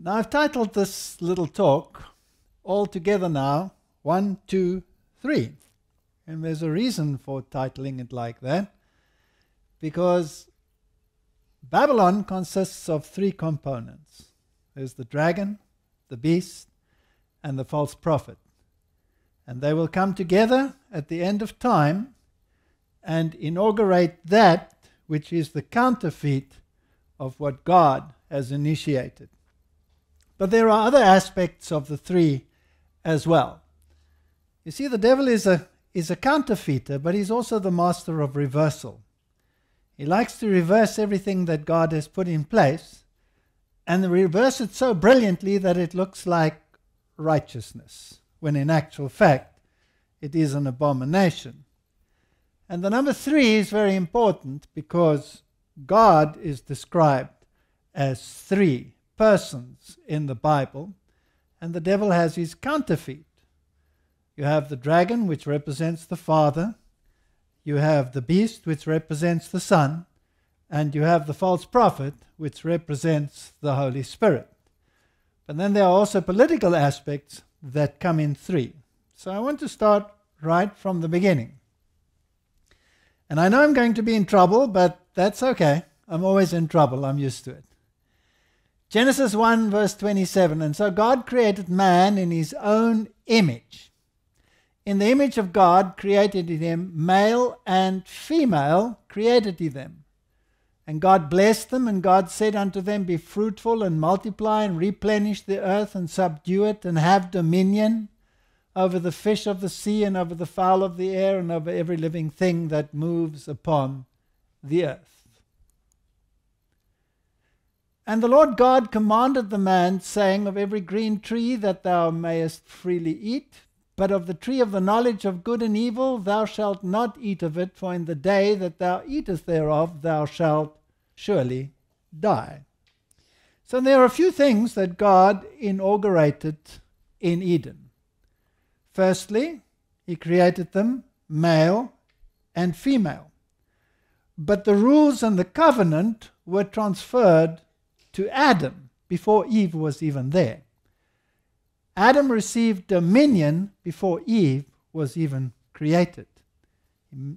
Now I've titled this little talk all together now one, two, three. And there's a reason for titling it like that because Babylon consists of three components there's the dragon, the beast, and the false prophet. And they will come together at the end of time and inaugurate that which is the counterfeit of what God has initiated. But there are other aspects of the three as well. You see, the devil is a, is a counterfeiter, but he's also the master of reversal. He likes to reverse everything that God has put in place and reverse it so brilliantly that it looks like righteousness, when in actual fact it is an abomination. And the number three is very important because God is described as three persons in the Bible, and the devil has his counterfeit. You have the dragon, which represents the Father, you have the beast, which represents the Son, and you have the false prophet, which represents the Holy Spirit. But then there are also political aspects that come in three. So I want to start right from the beginning. And I know I'm going to be in trouble, but that's okay. I'm always in trouble. I'm used to it. Genesis 1, verse 27. And so God created man in his own image. In the image of God created he them, male and female created he them. And God blessed them, and God said unto them, Be fruitful and multiply and replenish the earth and subdue it and have dominion over the fish of the sea and over the fowl of the air and over every living thing that moves upon the earth. And the Lord God commanded the man, saying, Of every green tree that thou mayest freely eat, but of the tree of the knowledge of good and evil thou shalt not eat of it, for in the day that thou eatest thereof thou shalt surely die. So there are a few things that God inaugurated in Eden. Firstly, he created them male and female. But the rules and the covenant were transferred to Adam before Eve was even there. Adam received dominion before Eve was even created. He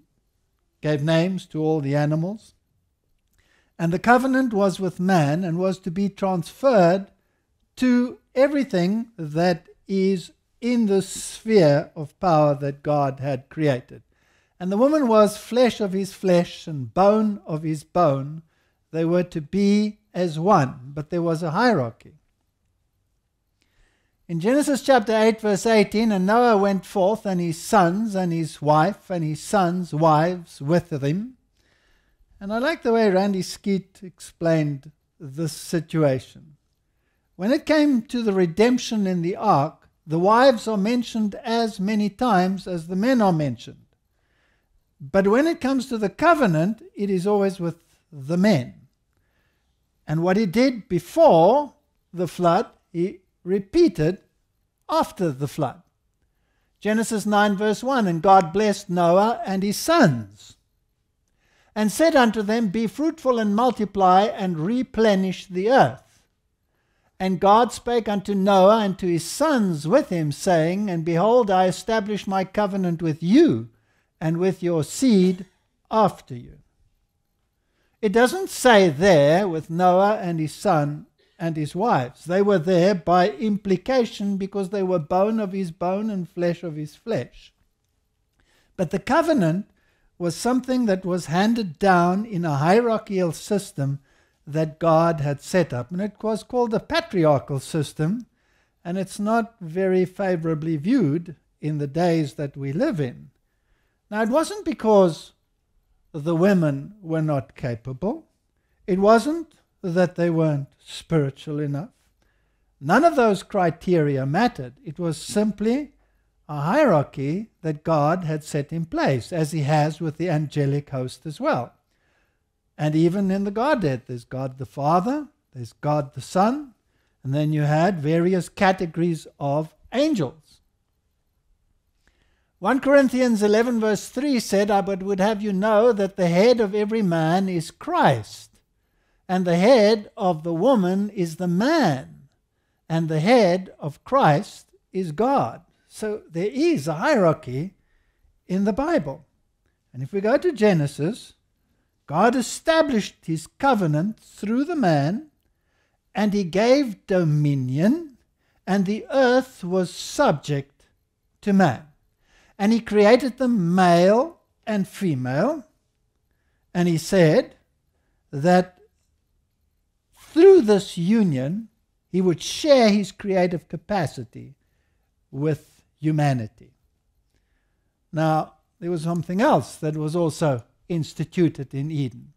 gave names to all the animals. And the covenant was with man and was to be transferred to everything that is in the sphere of power that God had created. And the woman was flesh of his flesh and bone of his bone. They were to be as one, but there was a hierarchy. In Genesis chapter 8, verse 18, and Noah went forth, and his sons, and his wife, and his sons' wives with him. And I like the way Randy Skeet explained this situation. When it came to the redemption in the ark, the wives are mentioned as many times as the men are mentioned. But when it comes to the covenant, it is always with the men. And what he did before the flood, he repeated after the flood. Genesis 9, verse 1 And God blessed Noah and his sons, and said unto them, Be fruitful and multiply, and replenish the earth. And God spake unto Noah and to his sons with him, saying, And behold, I establish my covenant with you, and with your seed after you. It doesn't say there with Noah and his son and his wives. They were there by implication because they were bone of his bone and flesh of his flesh. But the covenant was something that was handed down in a hierarchical system that God had set up. And it was called the patriarchal system, and it's not very favorably viewed in the days that we live in. Now, it wasn't because the women were not capable. It wasn't that they weren't spiritual enough. None of those criteria mattered. It was simply a hierarchy that God had set in place, as He has with the angelic host as well. And even in the Godhead, there's God the Father, there's God the Son, and then you had various categories of angels. 1 Corinthians 11, verse 3 said, I but would have you know that the head of every man is Christ, and the head of the woman is the man, and the head of Christ is God. So there is a hierarchy in the Bible. And if we go to Genesis, God established his covenant through the man, and he gave dominion, and the earth was subject to man. And he created them male and female. And he said that through this union, he would share his creative capacity with humanity. Now, there was something else that was also instituted in Eden.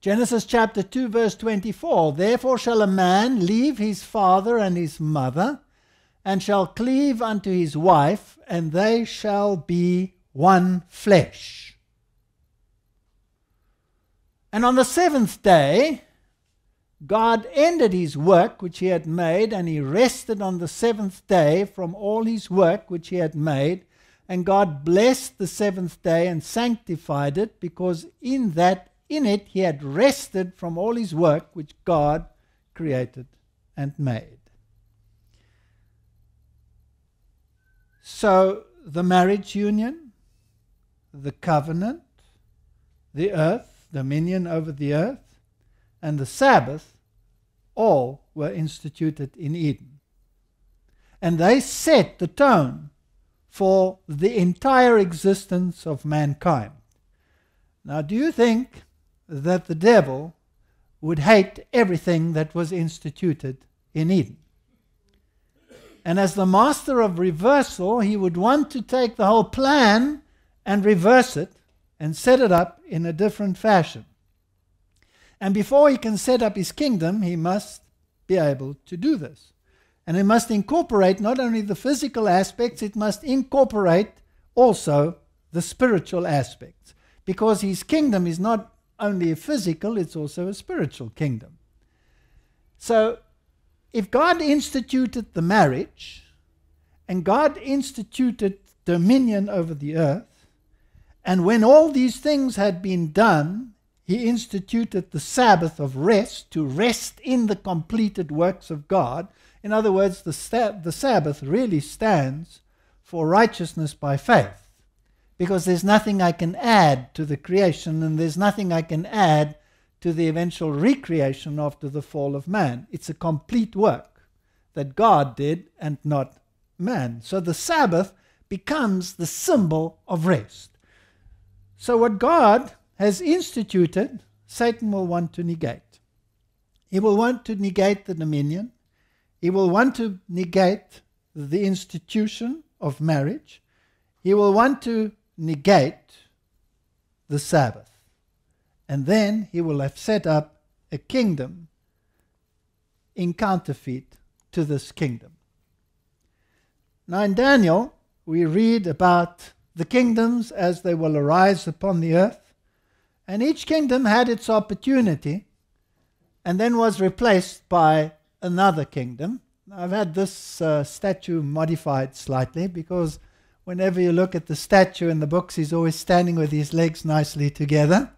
Genesis chapter 2, verse 24 Therefore shall a man leave his father and his mother and shall cleave unto his wife, and they shall be one flesh. And on the seventh day, God ended his work which he had made, and he rested on the seventh day from all his work which he had made. And God blessed the seventh day and sanctified it, because in that, in it, he had rested from all his work which God created and made. So the marriage union, the covenant, the earth, dominion over the earth, and the Sabbath all were instituted in Eden. And they set the tone for the entire existence of mankind. Now, do you think that the devil would hate everything that was instituted in Eden? And as the master of reversal, he would want to take the whole plan and reverse it and set it up in a different fashion. And before he can set up his kingdom, he must be able to do this. And it must incorporate not only the physical aspects, it must incorporate also the spiritual aspects. Because his kingdom is not only a physical, it's also a spiritual kingdom. So if God instituted the marriage and God instituted dominion over the earth, and when all these things had been done, he instituted the Sabbath of rest to rest in the completed works of God. In other words, the, the Sabbath really stands for righteousness by faith because there's nothing I can add to the creation and there's nothing I can add to the eventual recreation after the fall of man. It's a complete work that God did and not man. So the Sabbath becomes the symbol of rest. So what God has instituted, Satan will want to negate. He will want to negate the dominion. He will want to negate the institution of marriage. He will want to negate the Sabbath and then he will have set up a kingdom in counterfeit to this kingdom. Now, in Daniel, we read about the kingdoms as they will arise upon the earth, and each kingdom had its opportunity and then was replaced by another kingdom. I've had this uh, statue modified slightly because whenever you look at the statue in the books, he's always standing with his legs nicely together.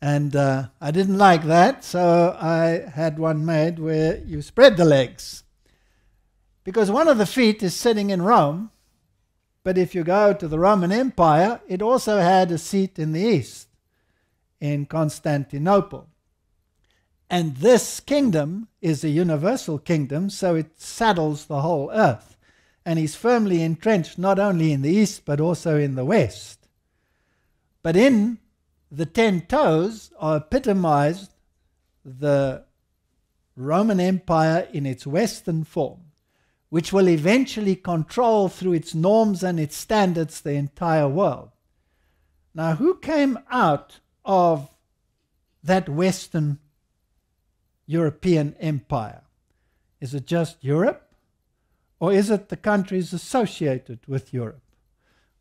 And uh, I didn't like that, so I had one made where you spread the legs. Because one of the feet is sitting in Rome, but if you go to the Roman Empire, it also had a seat in the east, in Constantinople. And this kingdom is a universal kingdom, so it saddles the whole earth. And he's firmly entrenched not only in the east, but also in the west. But in the ten toes are epitomized the Roman Empire in its Western form, which will eventually control through its norms and its standards the entire world. Now, who came out of that Western European empire? Is it just Europe? Or is it the countries associated with Europe?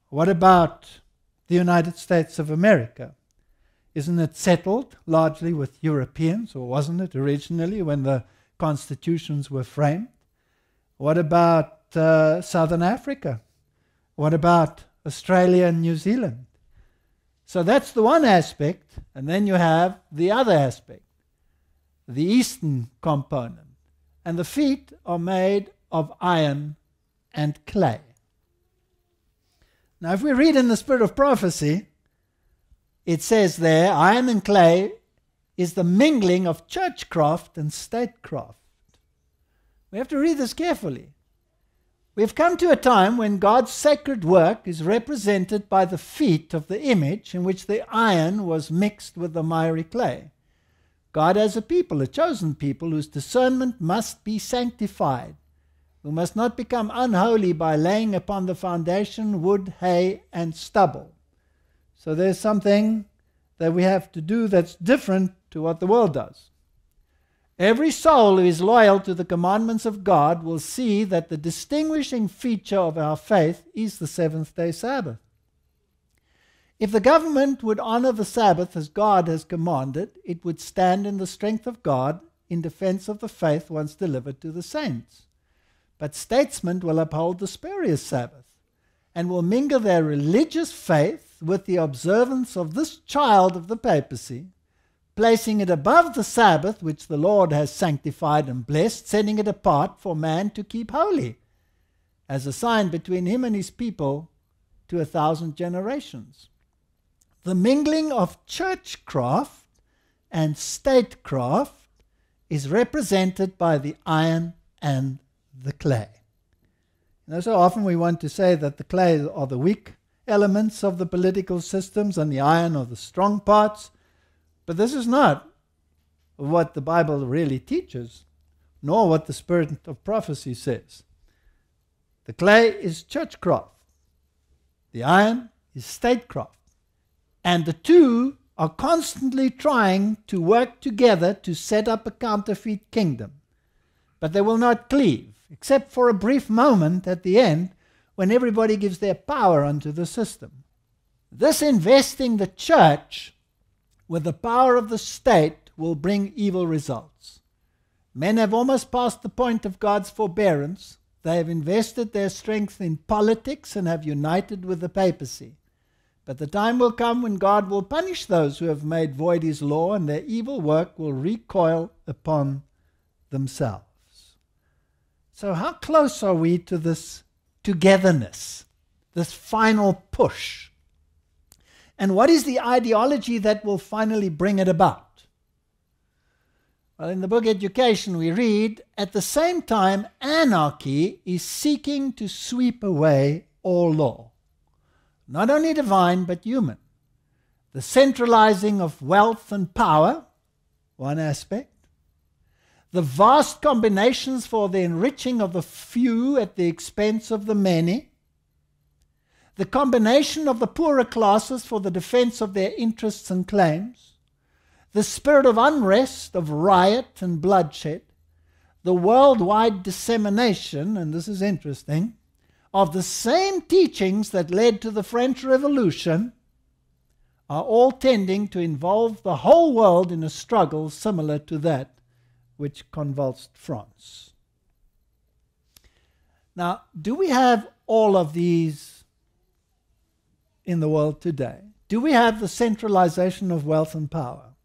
What about the United States of America? Isn't it settled largely with Europeans, or wasn't it originally when the constitutions were framed? What about uh, Southern Africa? What about Australia and New Zealand? So that's the one aspect, and then you have the other aspect, the eastern component. And the feet are made of iron and clay. Now, if we read in the spirit of prophecy, it says there, iron and clay is the mingling of churchcraft and statecraft. We have to read this carefully. We've come to a time when God's sacred work is represented by the feet of the image in which the iron was mixed with the miry clay. God has a people, a chosen people, whose discernment must be sanctified, who must not become unholy by laying upon the foundation wood, hay, and stubble. So there's something that we have to do that's different to what the world does. Every soul who is loyal to the commandments of God will see that the distinguishing feature of our faith is the seventh day Sabbath. If the government would honor the Sabbath as God has commanded, it would stand in the strength of God in defense of the faith once delivered to the saints. But statesmen will uphold the spurious Sabbath and will mingle their religious faith with the observance of this child of the papacy, placing it above the Sabbath, which the Lord has sanctified and blessed, setting it apart for man to keep holy, as a sign between him and his people to a thousand generations. The mingling of churchcraft and statecraft is represented by the iron and the clay. Now, so often we want to say that the clay are the weak elements of the political systems and the iron of the strong parts. But this is not what the Bible really teaches, nor what the spirit of prophecy says. The clay is churchcraft, the iron is statecraft, and the two are constantly trying to work together to set up a counterfeit kingdom. But they will not cleave, except for a brief moment at the end when everybody gives their power unto the system. This investing the church with the power of the state will bring evil results. Men have almost passed the point of God's forbearance. They have invested their strength in politics and have united with the papacy. But the time will come when God will punish those who have made void his law, and their evil work will recoil upon themselves. So, how close are we to this togetherness, this final push. And what is the ideology that will finally bring it about? Well, in the book Education, we read at the same time, anarchy is seeking to sweep away all law, not only divine but human. The centralizing of wealth and power, one aspect, the vast combinations for the enriching of the few at the expense of the many, the combination of the poorer classes for the defense of their interests and claims, the spirit of unrest, of riot and bloodshed, the worldwide dissemination, and this is interesting, of the same teachings that led to the French Revolution are all tending to involve the whole world in a struggle similar to that which convulsed France. Now, do we have all of these in the world today? Do we have the centralization of wealth and power?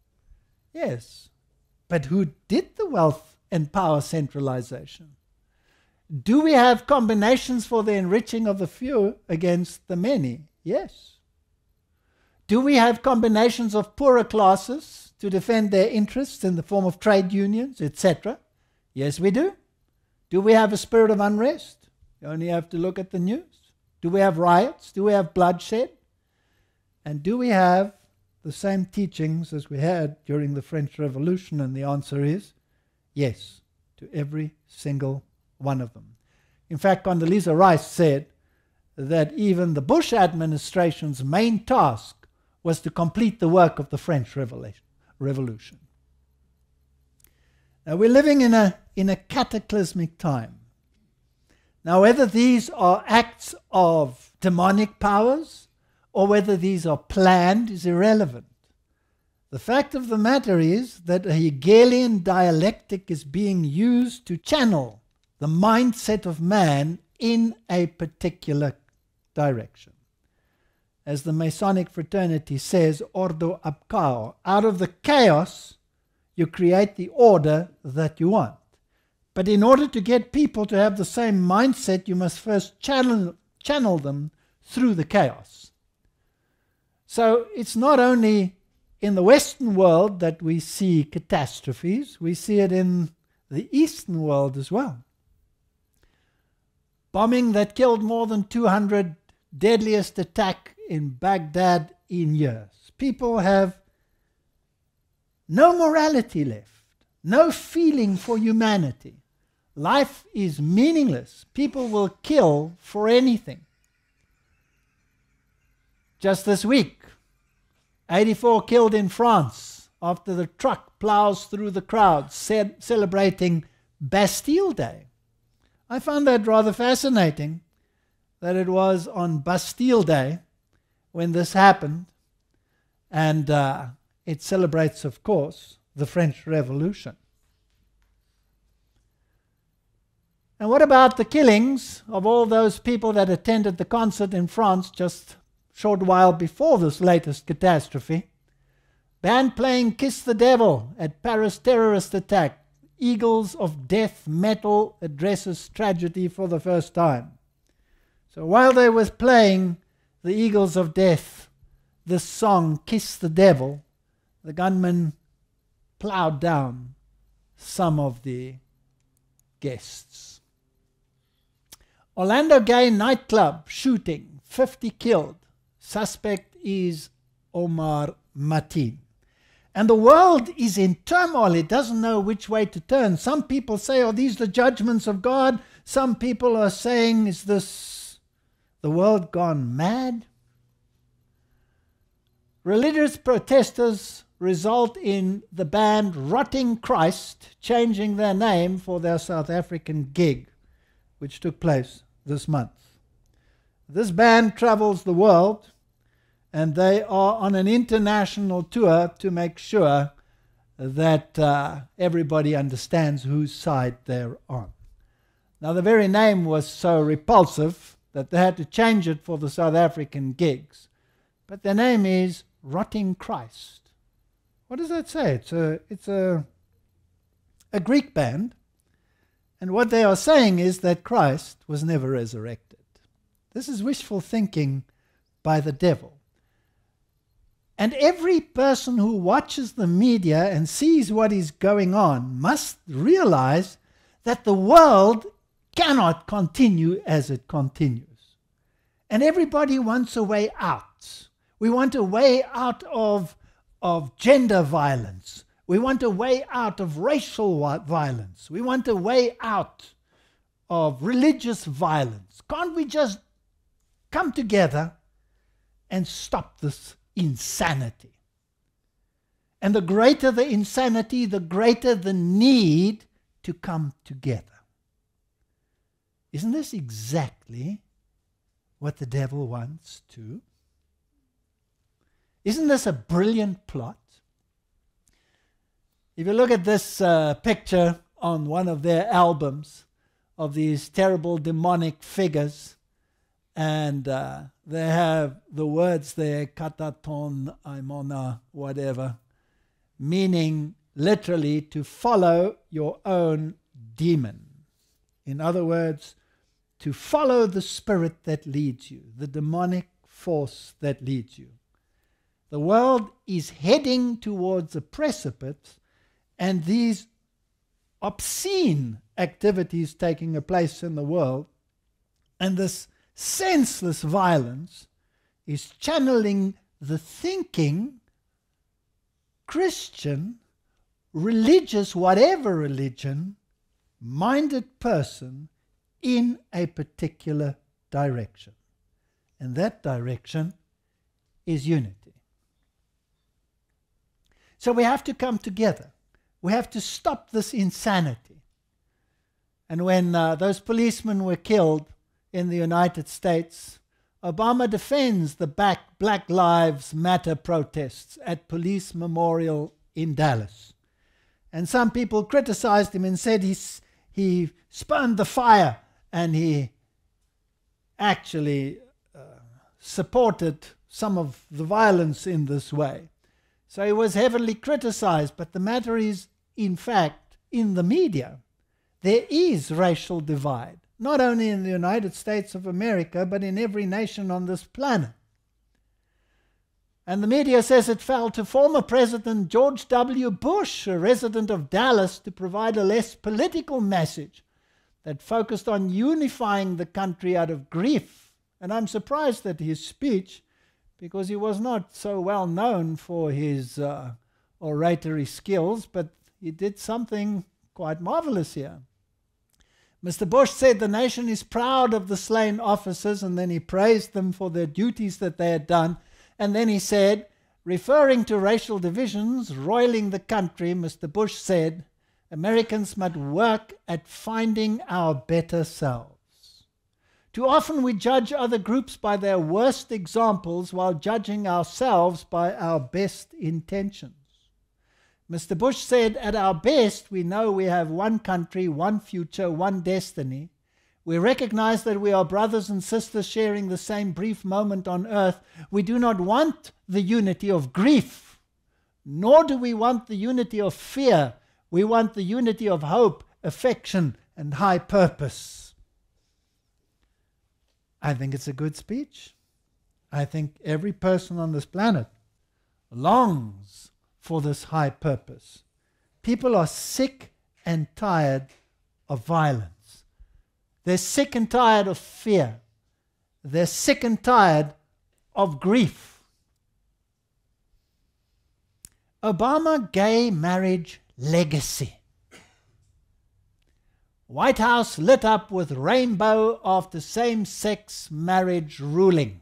Yes. But who did the wealth and power centralization? Do we have combinations for the enriching of the few against the many? Yes. Do we have combinations of poorer classes to defend their interests in the form of trade unions, etc. Yes, we do. Do we have a spirit of unrest? You only have to look at the news. Do we have riots? Do we have bloodshed? And do we have the same teachings as we had during the French Revolution? And the answer is yes to every single one of them. In fact, Condoleezza Rice said that even the Bush administration's main task was to complete the work of the French Revolution revolution. Now, we're living in a, in a cataclysmic time. Now, whether these are acts of demonic powers or whether these are planned is irrelevant. The fact of the matter is that a Hegelian dialectic is being used to channel the mindset of man in a particular direction as the Masonic fraternity says, ordo ab cao. Out of the chaos, you create the order that you want. But in order to get people to have the same mindset, you must first channel, channel them through the chaos. So it's not only in the Western world that we see catastrophes, we see it in the Eastern world as well. Bombing that killed more than 200, deadliest attack in Baghdad in years. People have no morality left, no feeling for humanity. Life is meaningless. People will kill for anything. Just this week, 84 killed in France after the truck plows through the crowd celebrating Bastille Day. I found that rather fascinating that it was on Bastille Day when this happened, and uh, it celebrates, of course, the French Revolution. And what about the killings of all those people that attended the concert in France just short while before this latest catastrophe? Band playing Kiss the Devil at Paris terrorist attack. Eagles of Death Metal addresses tragedy for the first time. So while they were playing, the eagles of death, this song, Kiss the Devil, the gunman plowed down some of the guests. Orlando Gay nightclub shooting, 50 killed. Suspect is Omar Mateen. And the world is in turmoil. It doesn't know which way to turn. Some people say, are oh, these the judgments of God? Some people are saying, is this the world gone mad? Religious protesters result in the band Rotting Christ changing their name for their South African gig, which took place this month. This band travels the world and they are on an international tour to make sure that uh, everybody understands whose side they're on. Now, the very name was so repulsive that they had to change it for the South African gigs. But their name is Rotting Christ. What does that say? It's a, it's a, a Greek band. And what they are saying is that Christ was never resurrected. This is wishful thinking by the devil. And every person who watches the media and sees what is going on must realize that the world cannot continue as it continues. And everybody wants a way out. We want a way out of, of gender violence. We want a way out of racial violence. We want a way out of religious violence. Can't we just come together and stop this insanity? And the greater the insanity, the greater the need to come together. Isn't this exactly what the devil wants to? Isn't this a brilliant plot? If you look at this uh, picture on one of their albums of these terrible demonic figures, and uh, they have the words there, kataton, aimona, whatever, meaning literally to follow your own demon. In other words, to follow the spirit that leads you, the demonic force that leads you. The world is heading towards a precipice, and these obscene activities taking place in the world and this senseless violence is channeling the thinking Christian, religious, whatever religion, minded person in a particular direction. And that direction is unity. So we have to come together. We have to stop this insanity. And when uh, those policemen were killed in the United States, Obama defends the back Black Lives Matter protests at Police Memorial in Dallas. And some people criticized him and said he, he spurned the fire and he actually uh, supported some of the violence in this way. So he was heavily criticized, but the matter is, in fact, in the media, there is racial divide, not only in the United States of America, but in every nation on this planet. And the media says it fell to former President George W. Bush, a resident of Dallas, to provide a less political message that focused on unifying the country out of grief. And I'm surprised at his speech because he was not so well known for his uh, oratory skills, but he did something quite marvelous here. Mr. Bush said the nation is proud of the slain officers, and then he praised them for their duties that they had done. And then he said, referring to racial divisions roiling the country, Mr. Bush said, Americans must work at finding our better selves. Too often we judge other groups by their worst examples while judging ourselves by our best intentions. Mr. Bush said, At our best, we know we have one country, one future, one destiny. We recognize that we are brothers and sisters sharing the same brief moment on earth. We do not want the unity of grief, nor do we want the unity of fear, we want the unity of hope, affection, and high purpose. I think it's a good speech. I think every person on this planet longs for this high purpose. People are sick and tired of violence. They're sick and tired of fear. They're sick and tired of grief. Obama gay marriage legacy. White House lit up with rainbow after same-sex marriage ruling.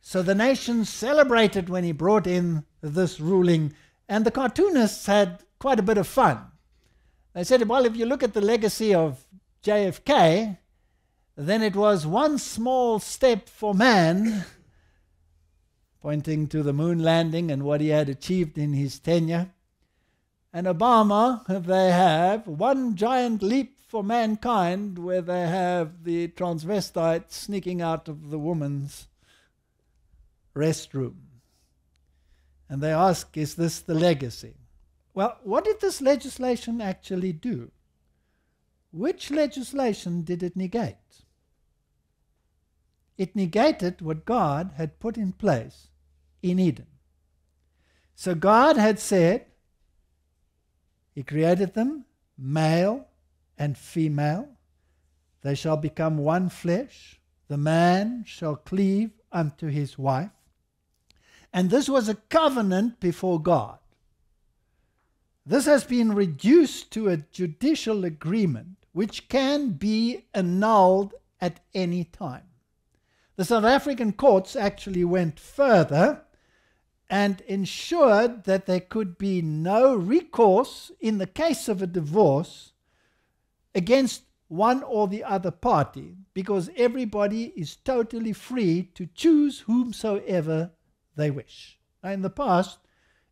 So the nation celebrated when he brought in this ruling, and the cartoonists had quite a bit of fun. They said, well, if you look at the legacy of JFK, then it was one small step for man, pointing to the moon landing and what he had achieved in his tenure and Obama, they have one giant leap for mankind where they have the transvestite sneaking out of the woman's restroom. And they ask, is this the legacy? Well, what did this legislation actually do? Which legislation did it negate? It negated what God had put in place in Eden. So God had said, he created them male and female. They shall become one flesh. The man shall cleave unto his wife. And this was a covenant before God. This has been reduced to a judicial agreement which can be annulled at any time. The South African courts actually went further and ensured that there could be no recourse in the case of a divorce against one or the other party because everybody is totally free to choose whomsoever they wish. Now, in the past,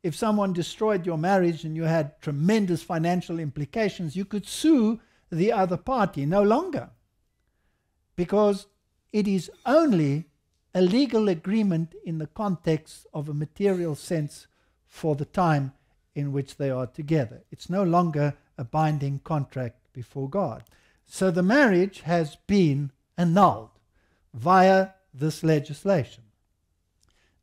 if someone destroyed your marriage and you had tremendous financial implications, you could sue the other party no longer because it is only a legal agreement in the context of a material sense for the time in which they are together. It's no longer a binding contract before God. So the marriage has been annulled via this legislation.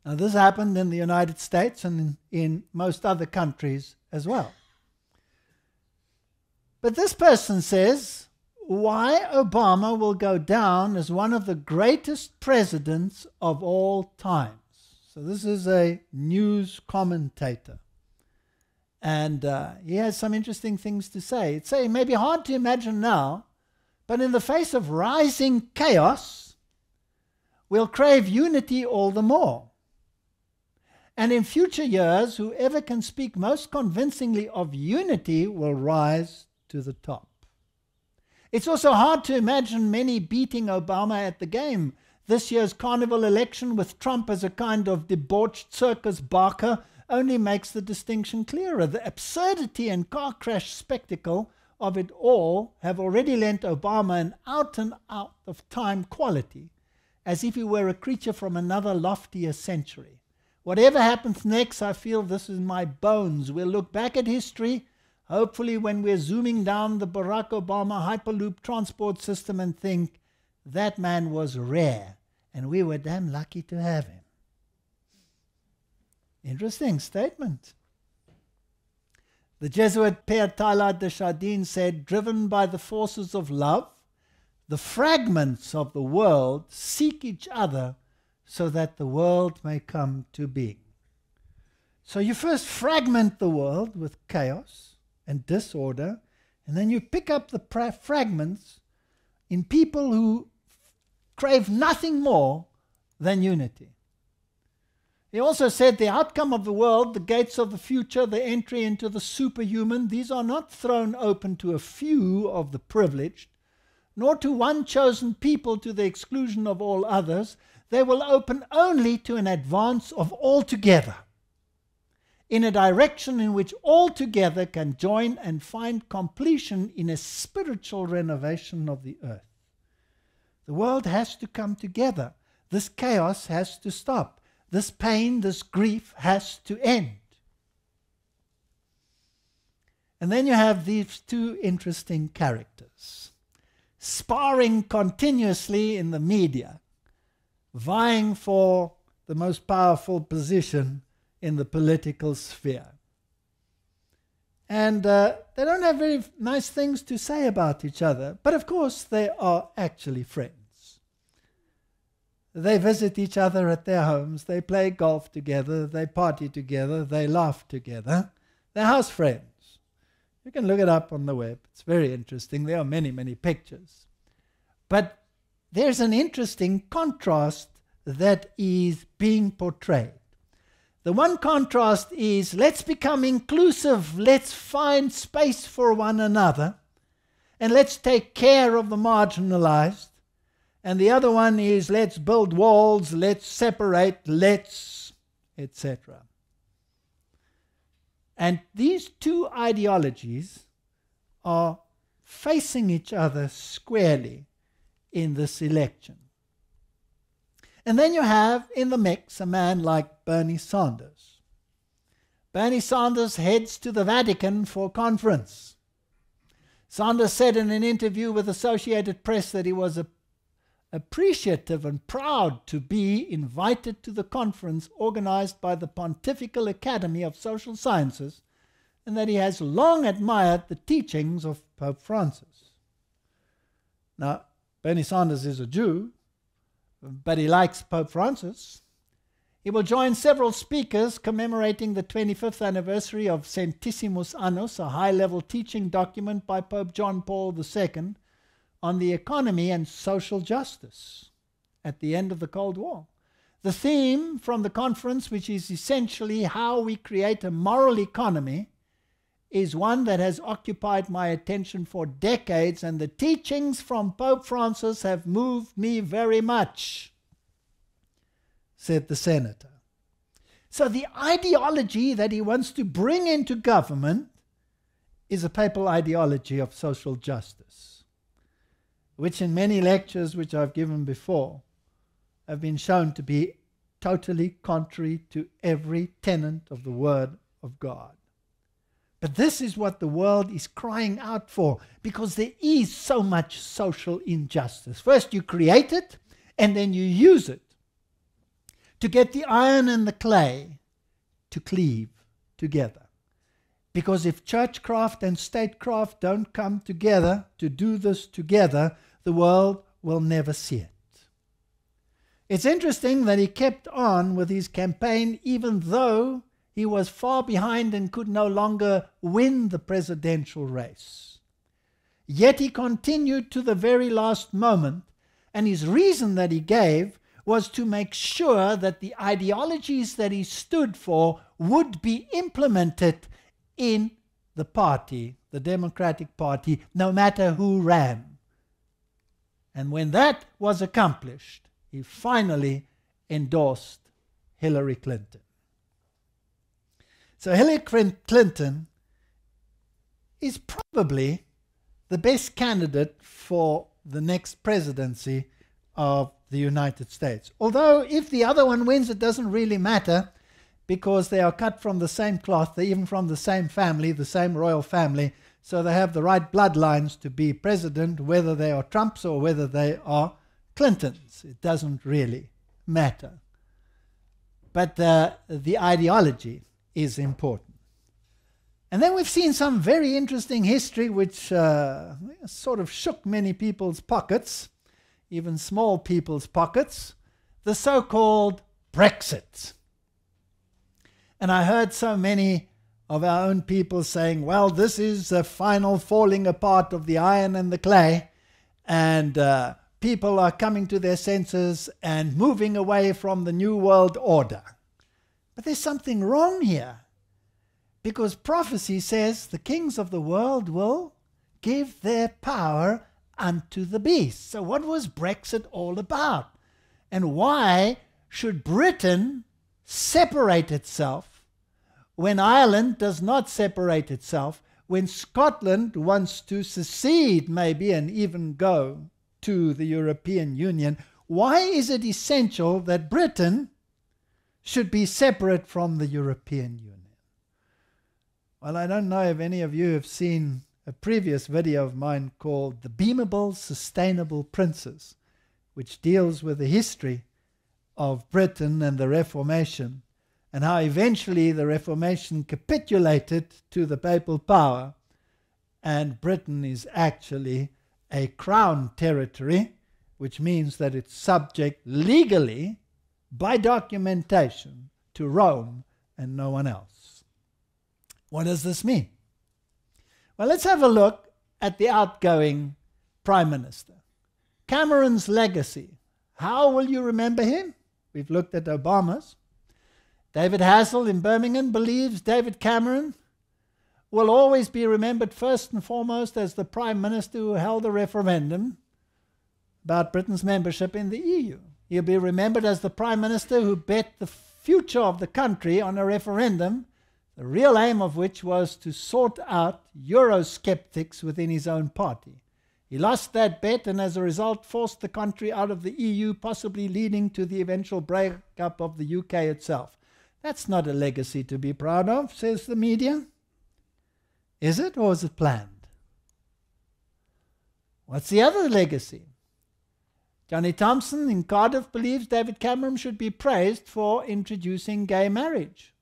Now, this happened in the United States and in, in most other countries as well. But this person says, why Obama will go down as one of the greatest presidents of all times. So, this is a news commentator. And uh, he has some interesting things to say. It's it may be hard to imagine now, but in the face of rising chaos, we'll crave unity all the more. And in future years, whoever can speak most convincingly of unity will rise to the top. It's also hard to imagine many beating Obama at the game. This year's carnival election with Trump as a kind of debauched circus barker only makes the distinction clearer. The absurdity and car crash spectacle of it all have already lent Obama an out and out of time quality, as if he were a creature from another loftier century. Whatever happens next, I feel this is my bones. We'll look back at history Hopefully, when we're zooming down the Barack Obama Hyperloop transport system and think, that man was rare and we were damn lucky to have him. Interesting statement. The Jesuit Pierre Teilhard de Chardin said, driven by the forces of love, the fragments of the world seek each other so that the world may come to be. So you first fragment the world with chaos, and disorder. And then you pick up the fragments in people who crave nothing more than unity. He also said the outcome of the world, the gates of the future, the entry into the superhuman, these are not thrown open to a few of the privileged, nor to one chosen people to the exclusion of all others. They will open only to an advance of all together in a direction in which all together can join and find completion in a spiritual renovation of the earth. The world has to come together. This chaos has to stop. This pain, this grief has to end. And then you have these two interesting characters sparring continuously in the media, vying for the most powerful position in the political sphere. And uh, they don't have very nice things to say about each other, but of course they are actually friends. They visit each other at their homes, they play golf together, they party together, they laugh together. They're house friends. You can look it up on the web, it's very interesting. There are many, many pictures. But there's an interesting contrast that is being portrayed. The one contrast is let's become inclusive, let's find space for one another, and let's take care of the marginalized. And the other one is let's build walls, let's separate, let's, etc. And these two ideologies are facing each other squarely in this election. And then you have in the mix a man like Bernie Sanders. Bernie Sanders heads to the Vatican for conference. Sanders said in an interview with Associated Press that he was a, appreciative and proud to be invited to the conference organized by the Pontifical Academy of Social Sciences and that he has long admired the teachings of Pope Francis. Now, Bernie Sanders is a Jew, but he likes Pope Francis. He will join several speakers commemorating the 25th anniversary of Centissimus Annus, a high level teaching document by Pope John Paul II on the economy and social justice at the end of the Cold War. The theme from the conference, which is essentially how we create a moral economy is one that has occupied my attention for decades, and the teachings from Pope Francis have moved me very much, said the senator. So, the ideology that he wants to bring into government is a papal ideology of social justice, which in many lectures which I've given before have been shown to be totally contrary to every tenet of the Word of God. But this is what the world is crying out for because there is so much social injustice. First, you create it and then you use it to get the iron and the clay to cleave together. Because if churchcraft and statecraft don't come together to do this together, the world will never see it. It's interesting that he kept on with his campaign even though he was far behind and could no longer win the presidential race. Yet he continued to the very last moment, and his reason that he gave was to make sure that the ideologies that he stood for would be implemented in the party, the Democratic Party, no matter who ran. And when that was accomplished, he finally endorsed Hillary Clinton. So Hillary Clinton is probably the best candidate for the next presidency of the United States. Although if the other one wins, it doesn't really matter because they are cut from the same cloth, they're even from the same family, the same royal family. So they have the right bloodlines to be president, whether they are Trumps or whether they are Clintons. It doesn't really matter. But the the ideology is important. And then we've seen some very interesting history which uh, sort of shook many people's pockets, even small people's pockets, the so called Brexit. And I heard so many of our own people saying, well, this is the final falling apart of the iron and the clay, and uh, people are coming to their senses and moving away from the New World Order. But there's something wrong here because prophecy says the kings of the world will give their power unto the beast. So, what was Brexit all about? And why should Britain separate itself when Ireland does not separate itself, when Scotland wants to secede, maybe, and even go to the European Union? Why is it essential that Britain should be separate from the European Union. Well, I don't know if any of you have seen a previous video of mine called The Beamable Sustainable Princes, which deals with the history of Britain and the Reformation and how eventually the Reformation capitulated to the papal power and Britain is actually a crown territory, which means that it's subject legally by documentation to Rome and no one else. What does this mean? Well, let's have a look at the outgoing Prime Minister. Cameron's legacy. How will you remember him? We've looked at Obama's. David Hassel in Birmingham believes David Cameron will always be remembered first and foremost as the Prime Minister who held a referendum about Britain's membership in the EU. He'll be remembered as the Prime Minister who bet the future of the country on a referendum, the real aim of which was to sort out Eurosceptics within his own party. He lost that bet and, as a result, forced the country out of the EU, possibly leading to the eventual breakup of the UK itself. That's not a legacy to be proud of, says the media. Is it, or is it planned? What's the other legacy? Johnny Thompson in Cardiff believes David Cameron should be praised for introducing gay marriage.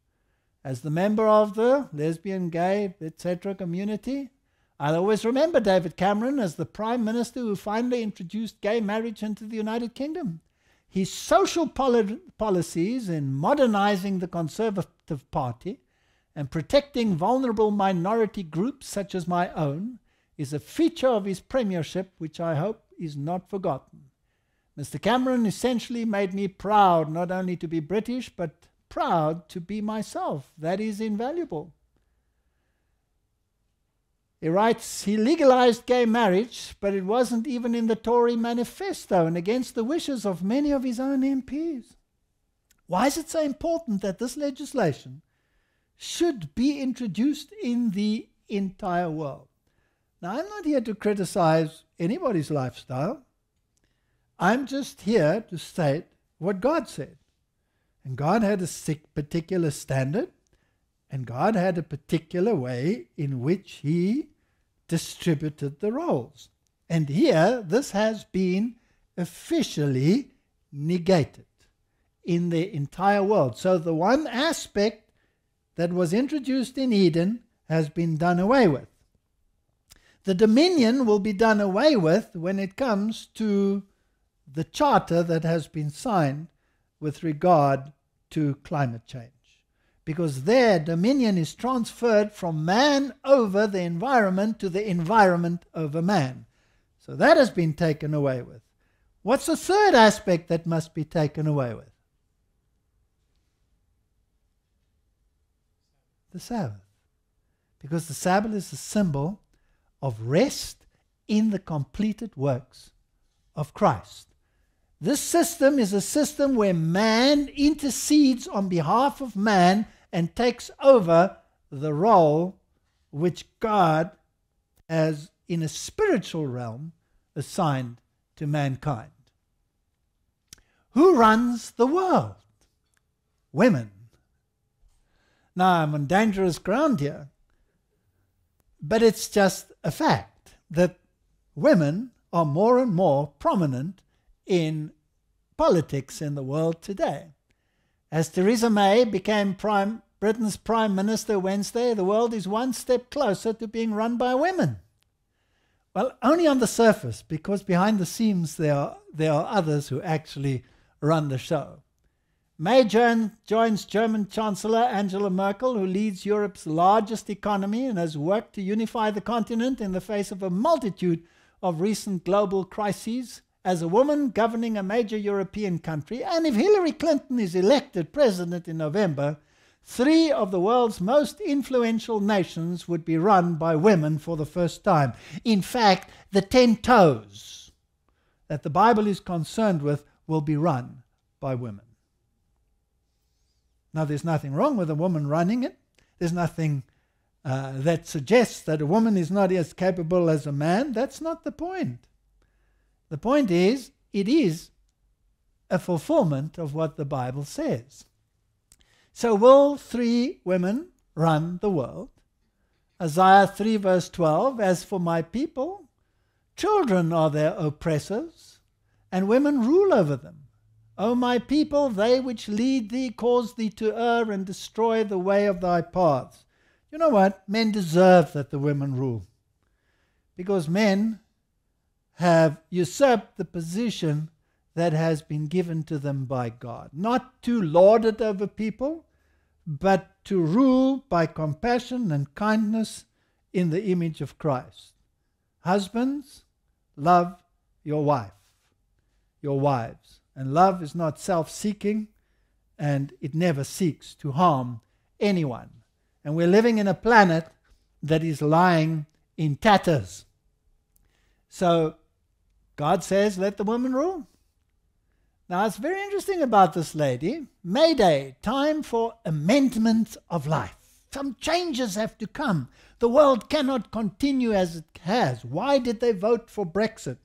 As the member of the lesbian, gay, etc. community, I'll always remember David Cameron as the Prime Minister who finally introduced gay marriage into the United Kingdom. His social poli- policies in modernizing the Conservative Party and protecting vulnerable minority groups such as my own is a feature of his premiership which I hope is not forgotten. Mr. Cameron essentially made me proud not only to be British, but proud to be myself. That is invaluable. He writes, he legalized gay marriage, but it wasn't even in the Tory manifesto and against the wishes of many of his own MPs. Why is it so important that this legislation should be introduced in the entire world? Now, I'm not here to criticize anybody's lifestyle. I'm just here to state what God said. And God had a particular standard, and God had a particular way in which He distributed the roles. And here, this has been officially negated in the entire world. So the one aspect that was introduced in Eden has been done away with. The dominion will be done away with when it comes to the charter that has been signed with regard to climate change. Because their dominion is transferred from man over the environment to the environment over man. So that has been taken away with. What's the third aspect that must be taken away with? The Sabbath. Because the Sabbath is a symbol of rest in the completed works of Christ. This system is a system where man intercedes on behalf of man and takes over the role which God has, in a spiritual realm, assigned to mankind. Who runs the world? Women. Now, I'm on dangerous ground here, but it's just a fact that women are more and more prominent in politics in the world today. As Theresa May became prime, Britain's Prime Minister Wednesday, the world is one step closer to being run by women. Well, only on the surface, because behind the scenes there are, there are others who actually run the show. May joins German Chancellor Angela Merkel, who leads Europe's largest economy and has worked to unify the continent in the face of a multitude of recent global crises as a woman governing a major European country, and if Hillary Clinton is elected president in November, three of the world's most influential nations would be run by women for the first time. In fact, the ten toes that the Bible is concerned with will be run by women. Now, there's nothing wrong with a woman running it. There's nothing uh, that suggests that a woman is not as capable as a man. That's not the point. The point is, it is a fulfillment of what the Bible says. So, will three women run the world? Isaiah 3, verse 12 As for my people, children are their oppressors, and women rule over them. O my people, they which lead thee cause thee to err and destroy the way of thy paths. You know what? Men deserve that the women rule. Because men have usurped the position that has been given to them by God. Not to lord it over people, but to rule by compassion and kindness in the image of Christ. Husbands, love your wife, your wives. And love is not self seeking and it never seeks to harm anyone. And we're living in a planet that is lying in tatters. So God says, let the woman rule. Now, it's very interesting about this lady. Mayday, time for amendment of life. Some changes have to come. The world cannot continue as it has. Why did they vote for Brexit?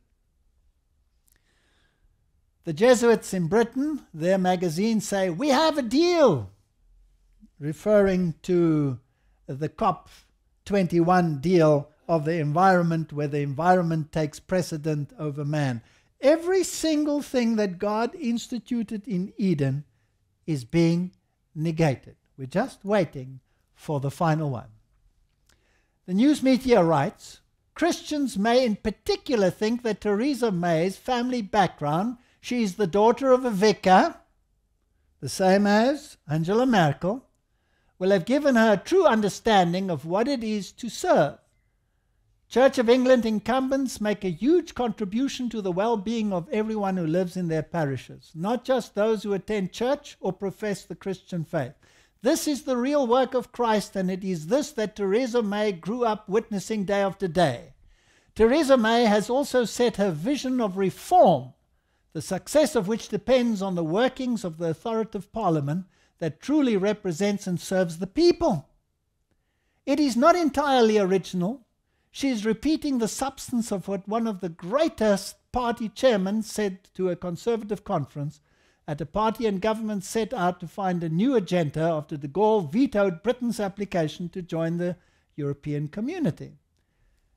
The Jesuits in Britain, their magazines say, We have a deal, referring to the COP 21 deal of the environment where the environment takes precedent over man. Every single thing that God instituted in Eden is being negated. We're just waiting for the final one. The news media writes Christians may in particular think that Theresa May's family background, she is the daughter of a vicar, the same as Angela Merkel, will have given her a true understanding of what it is to serve. Church of England incumbents make a huge contribution to the well being of everyone who lives in their parishes, not just those who attend church or profess the Christian faith. This is the real work of Christ, and it is this that Theresa May grew up witnessing day after day. Theresa May has also set her vision of reform, the success of which depends on the workings of the authoritative parliament that truly represents and serves the people. It is not entirely original she's repeating the substance of what one of the greatest party chairmen said to a conservative conference at a party and government set out to find a new agenda after de Gaulle vetoed Britain's application to join the European community.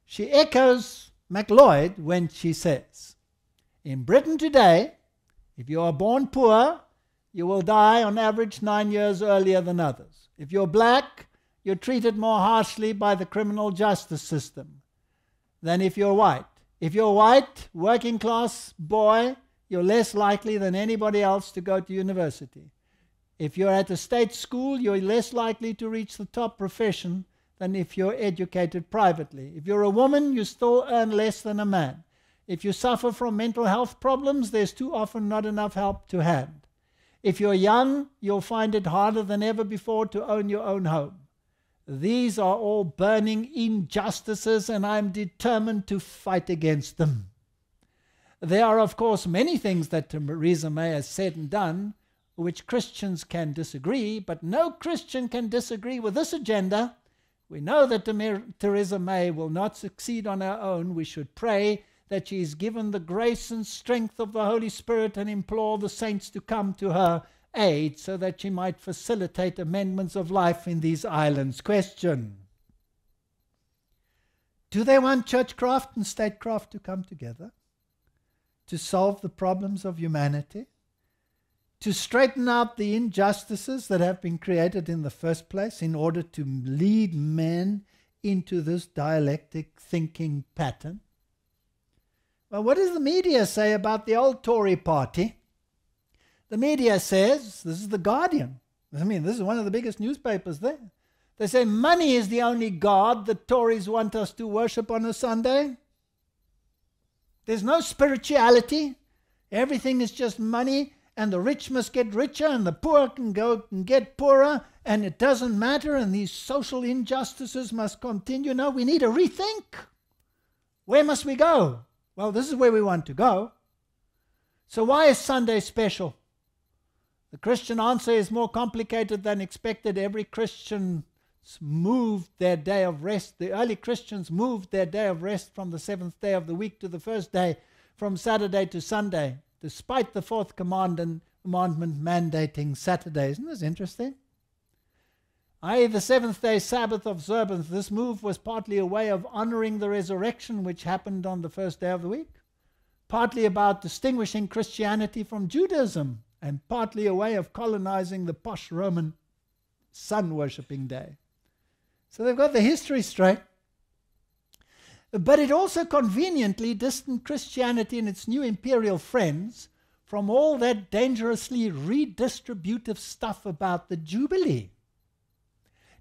She echoes MacLeod when she says, In Britain today, if you are born poor, you will die on average nine years earlier than others. If you're black, you're treated more harshly by the criminal justice system than if you're white. If you're white, working class boy, you're less likely than anybody else to go to university. If you're at a state school, you're less likely to reach the top profession than if you're educated privately. If you're a woman, you still earn less than a man. If you suffer from mental health problems, there's too often not enough help to hand. If you're young, you'll find it harder than ever before to own your own home. These are all burning injustices, and I'm determined to fight against them. There are, of course, many things that Theresa May has said and done which Christians can disagree, but no Christian can disagree with this agenda. We know that Theresa May will not succeed on her own. We should pray that she is given the grace and strength of the Holy Spirit and implore the saints to come to her aid so that she might facilitate amendments of life in these islands. Question Do they want churchcraft and statecraft to come together to solve the problems of humanity? To straighten out the injustices that have been created in the first place in order to lead men into this dialectic thinking pattern? Well, what does the media say about the old Tory party? The media says, this is The Guardian. I mean, this is one of the biggest newspapers there. They say money is the only God the Tories want us to worship on a Sunday. There's no spirituality. Everything is just money, and the rich must get richer, and the poor can go and get poorer, and it doesn't matter, and these social injustices must continue. No, we need a rethink. Where must we go? Well, this is where we want to go. So, why is Sunday special? The Christian answer is more complicated than expected. Every Christian moved their day of rest. The early Christians moved their day of rest from the seventh day of the week to the first day, from Saturday to Sunday, despite the fourth command and commandment mandating Saturday. Isn't this interesting? i.e., the seventh day Sabbath observance, this move was partly a way of honoring the resurrection which happened on the first day of the week, partly about distinguishing Christianity from Judaism, and partly a way of colonizing the posh Roman sun worshipping day. So they've got the history straight. But it also conveniently distanced Christianity and its new imperial friends from all that dangerously redistributive stuff about the Jubilee,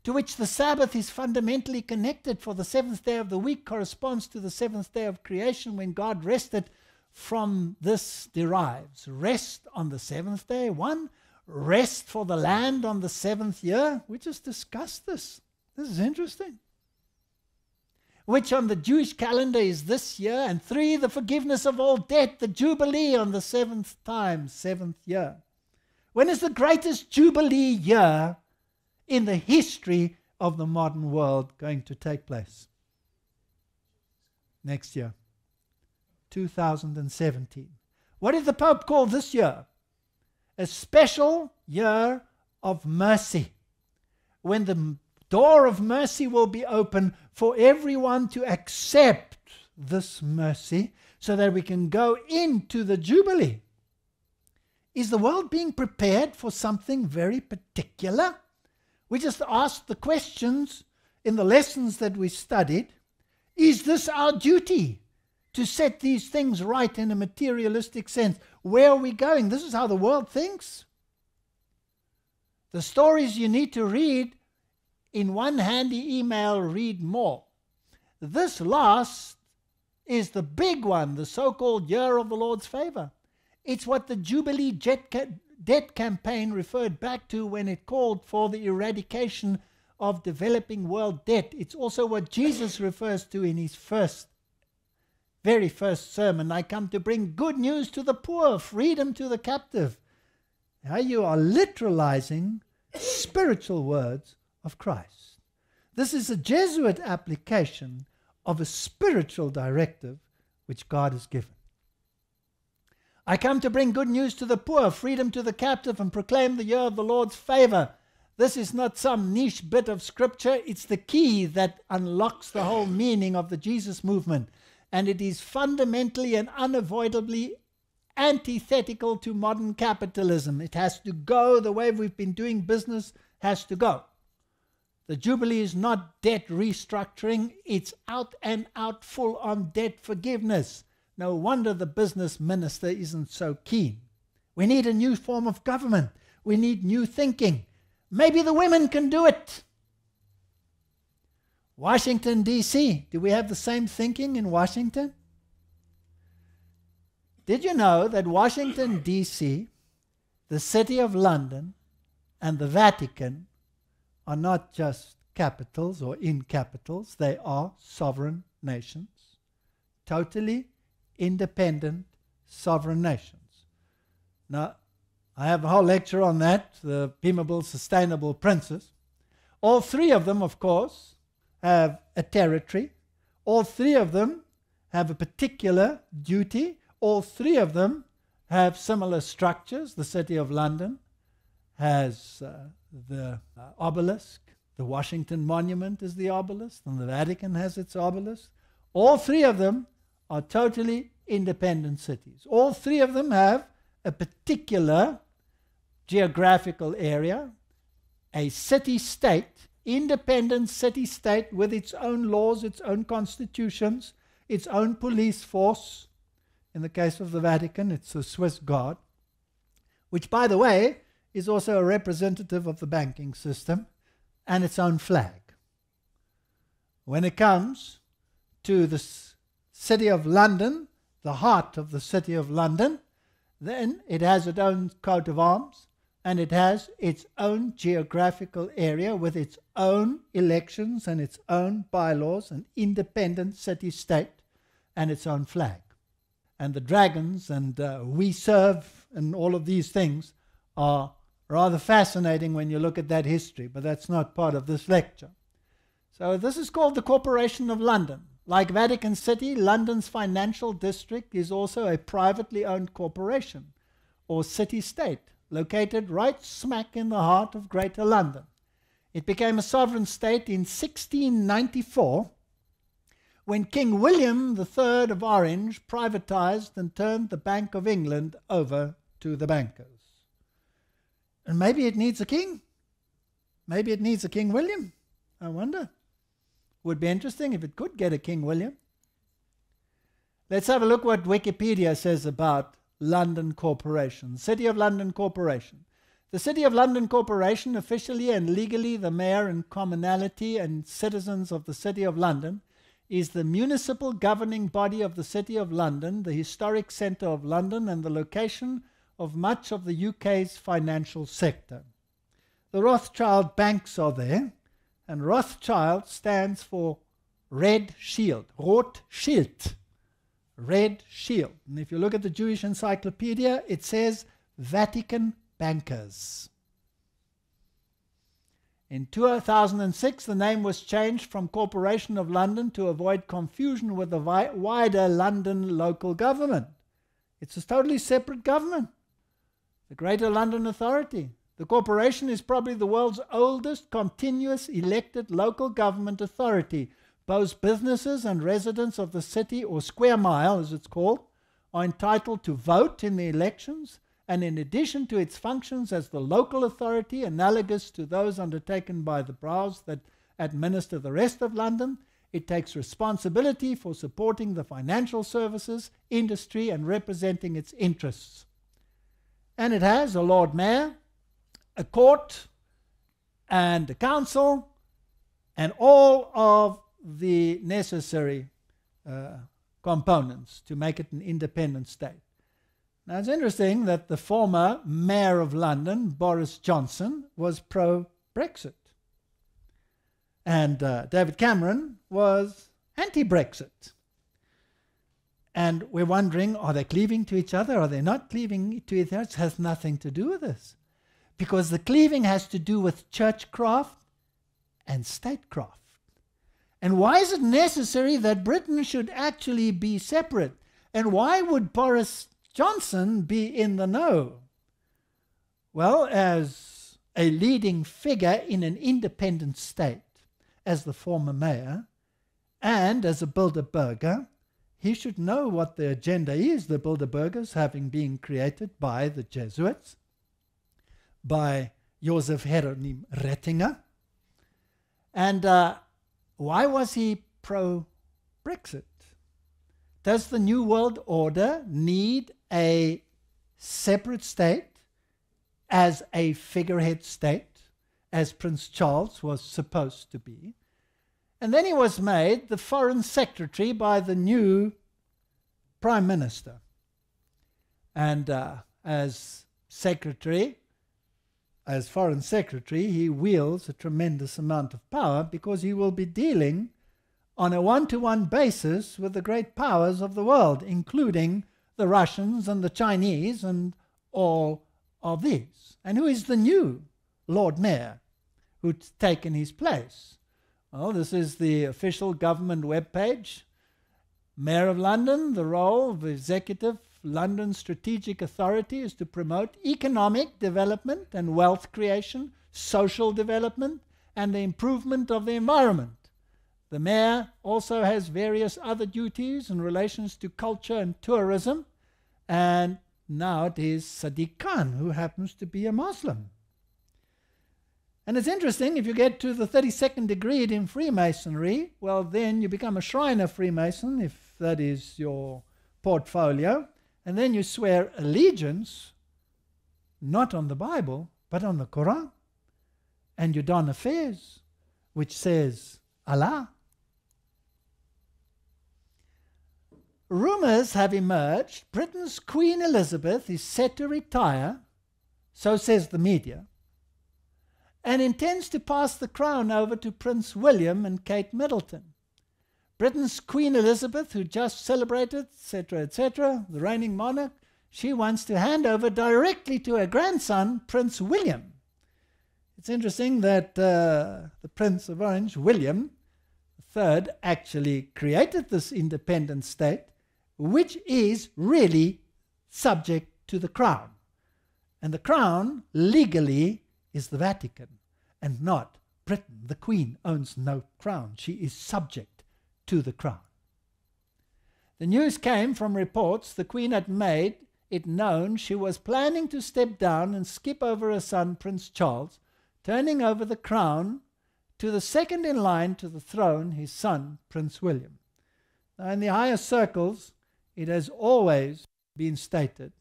to which the Sabbath is fundamentally connected, for the seventh day of the week corresponds to the seventh day of creation when God rested from this derives rest on the seventh day, one, rest for the land on the seventh year. We just discussed this. This is interesting. Which on the Jewish calendar is this year, and three, the forgiveness of all debt, the Jubilee on the seventh time, seventh year. When is the greatest Jubilee year in the history of the modern world going to take place? Next year. 2017. What did the Pope call this year? A special year of mercy, when the door of mercy will be open for everyone to accept this mercy so that we can go into the Jubilee. Is the world being prepared for something very particular? We just asked the questions in the lessons that we studied. Is this our duty? to set these things right in a materialistic sense. Where are we going? This is how the world thinks. The stories you need to read in one handy email, read more. This last is the big one, the so called year of the Lord's favor. It's what the Jubilee ca debt campaign referred back to when it called for the eradication of developing world debt. It's also what Jesus refers to in his first very first sermon, I come to bring good news to the poor, freedom to the captive. Now you are literalizing spiritual words of Christ. This is a Jesuit application of a spiritual directive which God has given. I come to bring good news to the poor, freedom to the captive, and proclaim the year of the Lord's favor. This is not some niche bit of scripture, it's the key that unlocks the whole meaning of the Jesus movement and it is fundamentally and unavoidably antithetical to modern capitalism. It has to go the way we've been doing business has to go. The Jubilee is not debt restructuring, it's out and out full on debt forgiveness. No wonder the business minister isn't so keen. We need a new form of government. We need new thinking. Maybe the women can do it. Washington, D.C. Do we have the same thinking in Washington? Did you know that Washington, D.C., the City of London, and the Vatican are not just capitals or in capitals, they are sovereign nations, totally independent sovereign nations. Now, I have a whole lecture on that, the beamable sustainable princes. All three of them, of course, have a territory. All three of them have a particular duty. All three of them have similar structures. The City of London has uh, the uh, obelisk, the Washington Monument is the obelisk, and the Vatican has its obelisk. All three of them are totally independent cities. All three of them have a particular geographical area, a city state independent city state with its own laws, its own constitutions, its own police force. In the case of the Vatican, it's the Swiss Guard, which, by the way, is also a representative of the banking system and its own flag. When it comes to the City of London, the heart of the City of London, then it has its own coat of arms, and it has its own geographical area with its own elections and its own bylaws, an independent city state, and its own flag. And the dragons and uh, we serve and all of these things are rather fascinating when you look at that history, but that's not part of this lecture. So, this is called the Corporation of London. Like Vatican City, London's financial district is also a privately owned corporation or city state located right smack in the heart of Greater London. It became a sovereign state in 1694 when King William III of Orange privatized and turned the Bank of England over to the bankers. And maybe it needs a king. Maybe it needs a King William. I wonder. Would be interesting if it could get a King William. Let's have a look what Wikipedia says about London Corporation, City of London Corporation. The City of London Corporation, officially and legally the mayor and commonalty and citizens of the City of London, is the municipal governing body of the City of London, the historic centre of London, and the location of much of the UK's financial sector. The Rothschild banks are there, and Rothschild stands for Red Shield, Rot Schild red shield. And if you look at the Jewish encyclopedia, it says Vatican bankers. In 2006, the name was changed from Corporation of London to avoid confusion with the wider London local government. It's a totally separate government, the Greater London Authority. The corporation is probably the world's oldest continuous elected local government authority both businesses and residents of the city, or square mile as it's called, are entitled to vote in the elections, and in addition to its functions as the local authority, analogous to those undertaken by the brows that administer the rest of London, it takes responsibility for supporting the financial services, industry, and representing its interests. And it has a Lord Mayor, a court, and a council, and all of the necessary uh, components to make it an independent state. Now it's interesting that the former mayor of London, Boris Johnson, was pro Brexit. And uh, David Cameron was anti Brexit. And we're wondering are they cleaving to each other? Are they not cleaving to each other? It has nothing to do with this. Because the cleaving has to do with churchcraft and statecraft. And why is it necessary that Britain should actually be separate? And why would Boris Johnson be in the know? Well, as a leading figure in an independent state, as the former mayor, and as a Bilderberger, he should know what the agenda is, the Bilderbergers having been created by the Jesuits, by Josef Heronim Rettinger. And uh, why was he pro Brexit? Does the New World Order need a separate state as a figurehead state, as Prince Charles was supposed to be? And then he was made the foreign secretary by the new prime minister. And uh, as secretary, as foreign secretary, he wields a tremendous amount of power because he will be dealing on a one to one basis with the great powers of the world, including the Russians and the Chinese and all of these. And who is the new Lord Mayor who's taken his place? Well, this is the official government webpage. Mayor of London, the role of executive London's strategic authority is to promote economic development and wealth creation, social development, and the improvement of the environment. The mayor also has various other duties in relations to culture and tourism, and now it is Sadiq Khan, who happens to be a Muslim. And it's interesting, if you get to the 32nd degree in Freemasonry, well, then you become a Shriner Freemason, if that is your portfolio and then you swear allegiance not on the Bible, but on the Quran. And you don a fez which says Allah. Rumours have emerged Britain's Queen Elizabeth is set to retire, so says the media, and intends to pass the crown over to Prince William and Kate Middleton. Britain's Queen Elizabeth, who just celebrated, etc., etc., the reigning monarch, she wants to hand over directly to her grandson, Prince William. It's interesting that uh, the Prince of Orange, William III, actually created this independent state, which is really subject to the crown. And the crown, legally, is the Vatican and not Britain. The Queen owns no crown, she is subject to the crown. The news came from reports the Queen had made it known she was planning to step down and skip over her son, Prince Charles, turning over the crown to the second in line to the throne, his son, Prince William. Now, in the higher circles, it has always been stated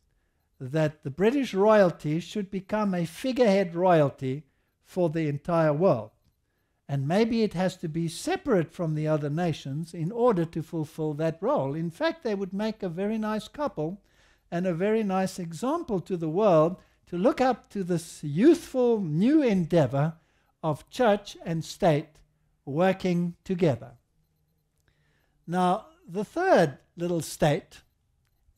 that the British royalty should become a figurehead royalty for the entire world. And maybe it has to be separate from the other nations in order to fulfill that role. In fact, they would make a very nice couple and a very nice example to the world to look up to this youthful new endeavor of church and state working together. Now, the third little state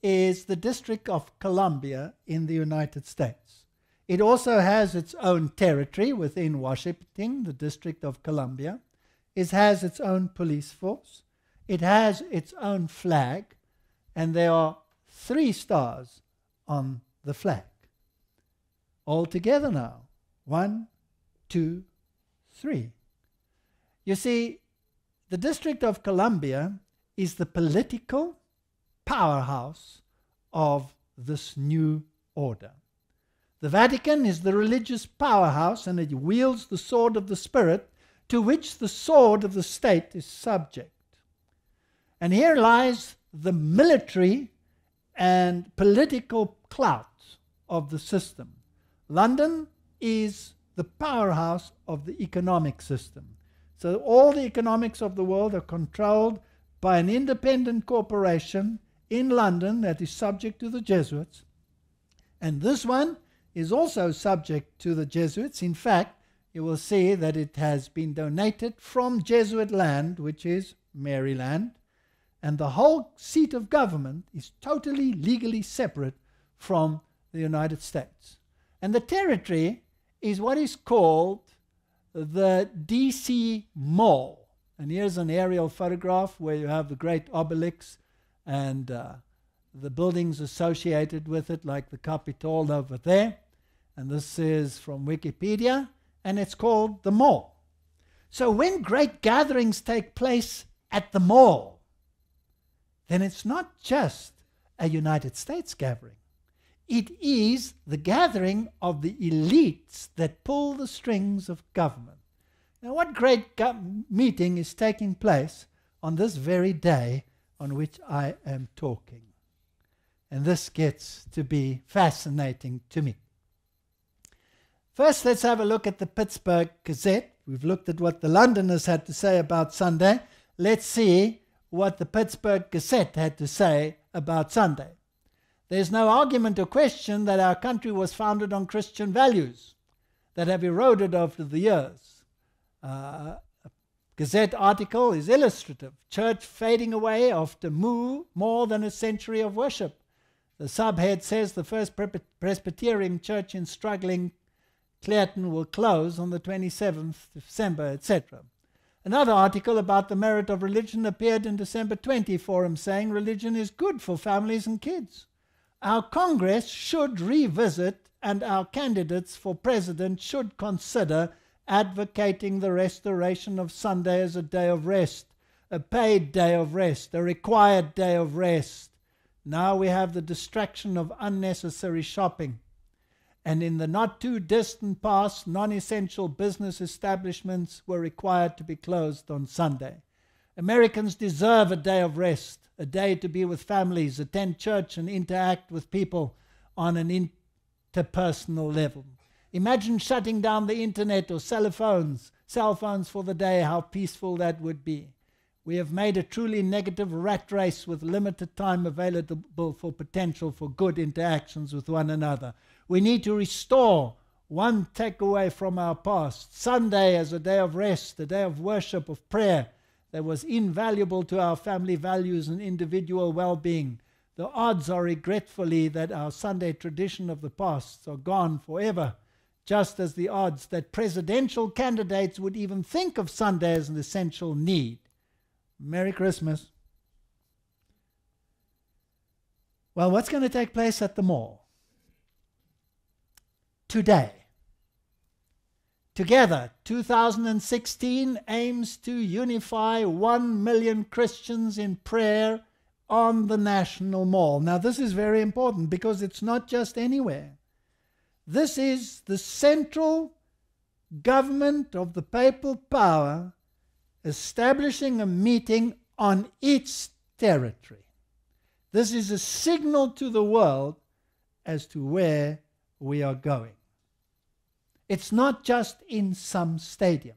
is the District of Columbia in the United States. It also has its own territory within Washington, the District of Columbia. It has its own police force. It has its own flag. And there are three stars on the flag. All together now. One, two, three. You see, the District of Columbia is the political powerhouse of this new order. The Vatican is the religious powerhouse and it wields the sword of the Spirit, to which the sword of the state is subject. And here lies the military and political clout of the system. London is the powerhouse of the economic system. So all the economics of the world are controlled by an independent corporation in London that is subject to the Jesuits. And this one is also subject to the Jesuits. In fact, you will see that it has been donated from Jesuit land, which is Maryland, and the whole seat of government is totally legally separate from the United States. And the territory is what is called the DC Mall. And here's an aerial photograph where you have the great obelisk and uh, the buildings associated with it, like the Capitol over there and this is from Wikipedia, and it's called the mall. So when great gatherings take place at the mall, then it's not just a United States gathering. It is the gathering of the elites that pull the strings of government. Now, what great meeting is taking place on this very day on which I am talking? And this gets to be fascinating to me. First, let's have a look at the Pittsburgh Gazette. We've looked at what the Londoners had to say about Sunday. Let's see what the Pittsburgh Gazette had to say about Sunday. There's no argument or question that our country was founded on Christian values that have eroded over the years. Uh, a Gazette article is illustrative. Church fading away after more than a century of worship. The subhead says the first Presbyterian church in struggling Clareton will close on the 27th December, etc. Another article about the merit of religion appeared in December 20 Forum saying religion is good for families and kids. Our Congress should revisit and our candidates for president should consider advocating the restoration of Sunday as a day of rest, a paid day of rest, a required day of rest. Now we have the distraction of unnecessary shopping and in the not too distant past, non essential business establishments were required to be closed on Sunday. Americans deserve a day of rest, a day to be with families, attend church, and interact with people on an interpersonal level. Imagine shutting down the internet or cell phones, cell phones for the day, how peaceful that would be. We have made a truly negative rat race with limited time available for potential for good interactions with one another. We need to restore one takeaway from our past Sunday as a day of rest, a day of worship, of prayer that was invaluable to our family values and individual well being. The odds are regretfully that our Sunday tradition of the past are gone forever, just as the odds that presidential candidates would even think of Sunday as an essential need Merry Christmas. Well, what's going to take place at the mall? Today. Together, 2016 aims to unify 1 million Christians in prayer on the National Mall. Now, this is very important because it's not just anywhere. This is the central government of the papal power establishing a meeting on its territory. This is a signal to the world as to where we are going. It's not just in some stadium.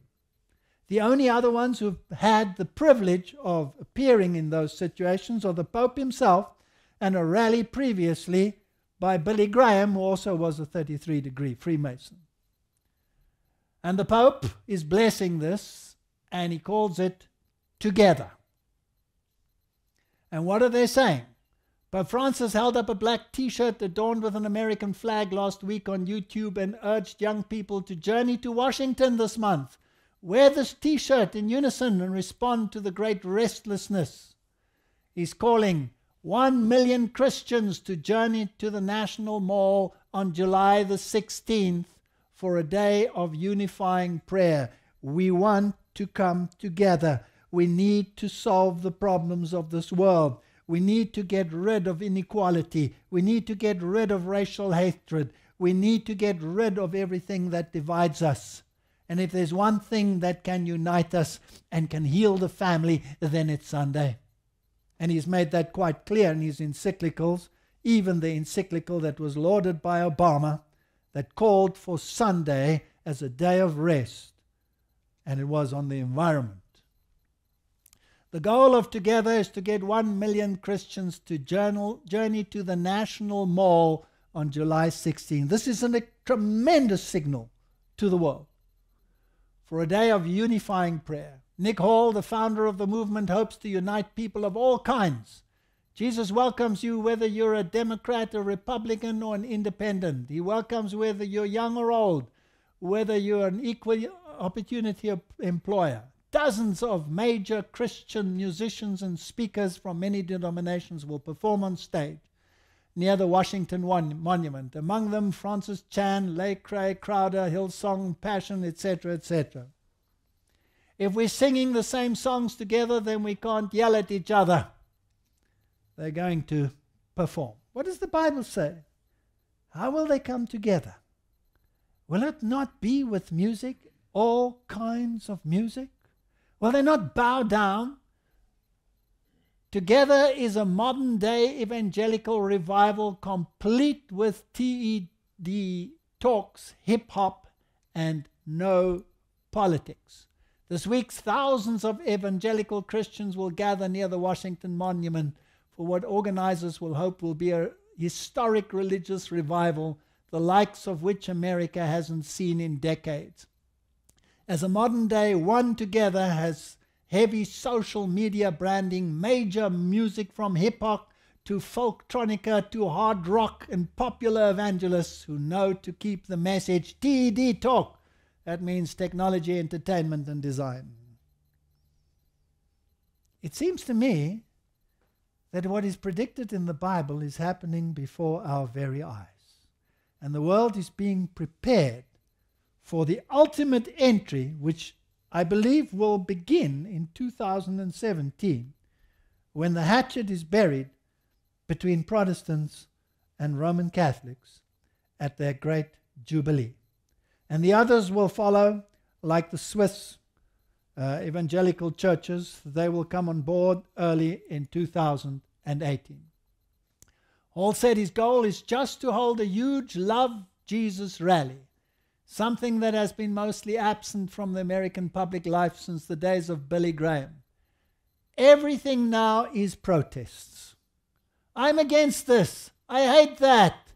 The only other ones who've had the privilege of appearing in those situations are the Pope himself and a rally previously by Billy Graham, who also was a 33 degree Freemason. And the Pope is blessing this and he calls it together. And what are they saying? Pope Francis held up a black t shirt adorned with an American flag last week on YouTube and urged young people to journey to Washington this month. Wear this t shirt in unison and respond to the great restlessness. He's calling one million Christians to journey to the National Mall on July the 16th for a day of unifying prayer. We want to come together. We need to solve the problems of this world. We need to get rid of inequality. We need to get rid of racial hatred. We need to get rid of everything that divides us. And if there's one thing that can unite us and can heal the family, then it's Sunday. And he's made that quite clear in his encyclicals, even the encyclical that was lauded by Obama that called for Sunday as a day of rest and it was on the environment. The goal of Together is to get 1 million Christians to journal, journey to the National Mall on July 16. This is an, a tremendous signal to the world for a day of unifying prayer. Nick Hall, the founder of the movement, hopes to unite people of all kinds. Jesus welcomes you whether you're a Democrat, a Republican, or an independent. He welcomes whether you're young or old, whether you're an equal opportunity employer. Dozens of major Christian musicians and speakers from many denominations will perform on stage near the Washington one, Monument, among them Francis Chan, Lay Cray, Crowder, Hillsong, Passion, etc., etc. If we're singing the same songs together, then we can't yell at each other. They're going to perform. What does the Bible say? How will they come together? Will it not be with music all kinds of music? Will they not bow down? Together is a modern day evangelical revival complete with TED talks, hip hop, and no politics. This week, thousands of evangelical Christians will gather near the Washington Monument for what organizers will hope will be a historic religious revival, the likes of which America hasn't seen in decades. As a modern day one together has heavy social media branding, major music from hip hop to folktronica to hard rock and popular evangelists who know to keep the message TD talk. That means technology, entertainment, and design. It seems to me that what is predicted in the Bible is happening before our very eyes. And the world is being prepared for the ultimate entry, which I believe will begin in 2017 when the hatchet is buried between Protestants and Roman Catholics at their great Jubilee. And the others will follow, like the Swiss uh, evangelical churches, they will come on board early in 2018. Hall said his goal is just to hold a huge Love Jesus rally something that has been mostly absent from the American public life since the days of Billy Graham. Everything now is protests. I'm against this. I hate that.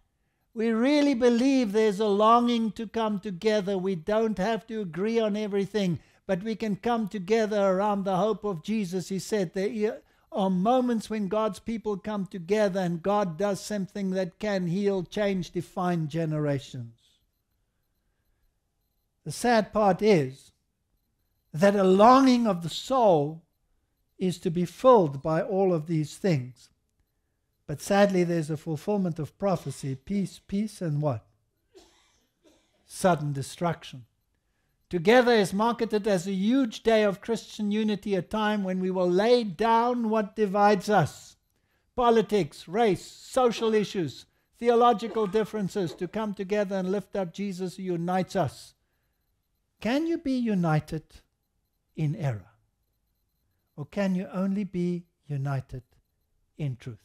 We really believe there's a longing to come together. We don't have to agree on everything, but we can come together around the hope of Jesus. He said there are moments when God's people come together and God does something that can heal, change, define generations. The sad part is that a longing of the soul is to be filled by all of these things. But sadly, there's a fulfillment of prophecy peace, peace, and what? Sudden destruction. Together is marketed as a huge day of Christian unity, a time when we will lay down what divides us politics, race, social issues, theological differences to come together and lift up Jesus who unites us can you be united in error? Or can you only be united in truth?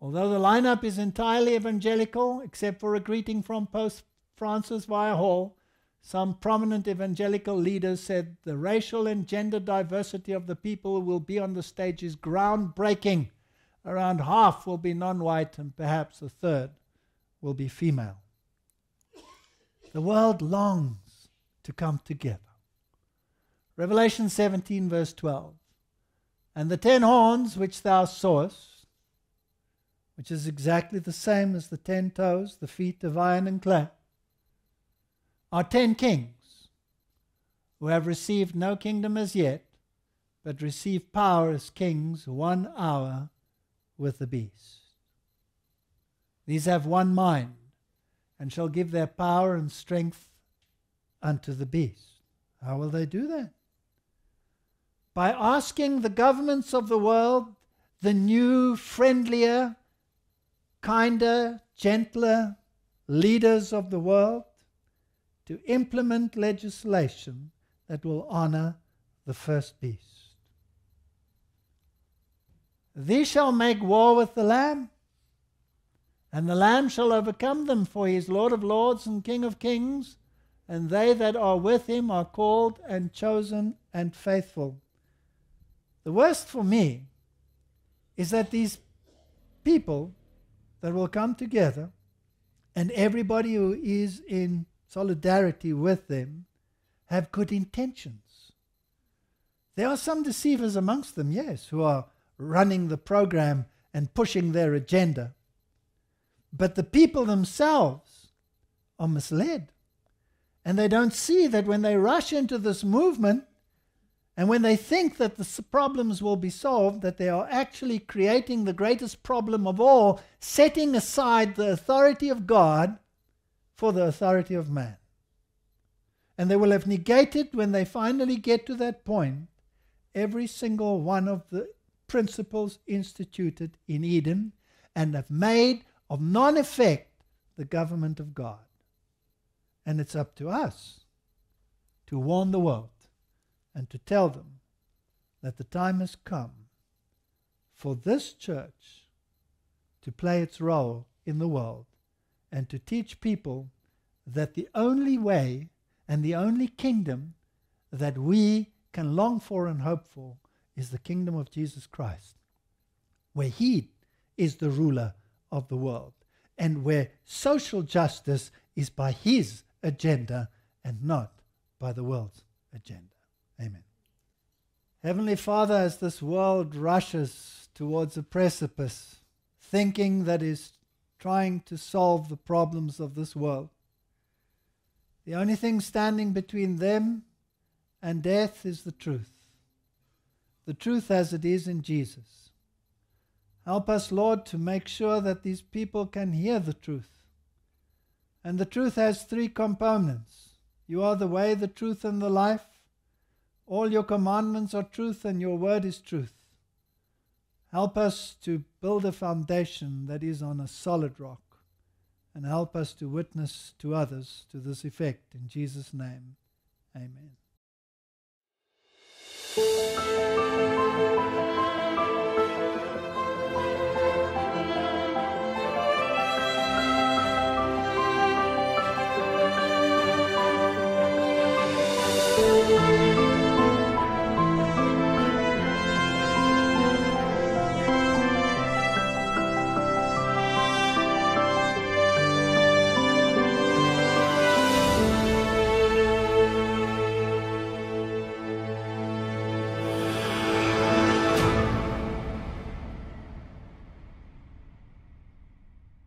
Although the lineup is entirely evangelical, except for a greeting from Pope Francis via Hall, some prominent evangelical leaders said the racial and gender diversity of the people who will be on the stage is groundbreaking. Around half will be non white, and perhaps a third will be female. The world longs to come together. Revelation 17, verse 12. And the ten horns which thou sawest, which is exactly the same as the ten toes, the feet of iron and clay, are ten kings who have received no kingdom as yet, but receive power as kings one hour with the beast. These have one mind and shall give their power and strength unto the beast. How will they do that? By asking the governments of the world, the new, friendlier, kinder, gentler leaders of the world, to implement legislation that will honor the first beast. These shall make war with the Lamb, and the Lamb shall overcome them, for he is Lord of lords and King of kings and they that are with him are called and chosen and faithful. The worst for me is that these people that will come together and everybody who is in solidarity with them have good intentions. There are some deceivers amongst them, yes, who are running the program and pushing their agenda. But the people themselves are misled and they don't see that when they rush into this movement and when they think that the problems will be solved, that they are actually creating the greatest problem of all, setting aside the authority of God for the authority of man. And they will have negated, when they finally get to that point, every single one of the principles instituted in Eden and have made of non effect the government of God. And it's up to us to warn the world and to tell them that the time has come for this church to play its role in the world and to teach people that the only way and the only kingdom that we can long for and hope for is the kingdom of Jesus Christ, where He is the ruler of the world and where social justice is by His agenda and not by the world's agenda. Amen. Heavenly Father, as this world rushes towards a precipice, thinking that is trying to solve the problems of this world, the only thing standing between them and death is the truth. The truth as it is in Jesus. Help us, Lord, to make sure that these people can hear the truth and the truth has three components You are the way, the truth, and the life. All your commandments are truth, and your word is truth. Help us to build a foundation that is on a solid rock, and help us to witness to others to this effect. In Jesus' name, amen.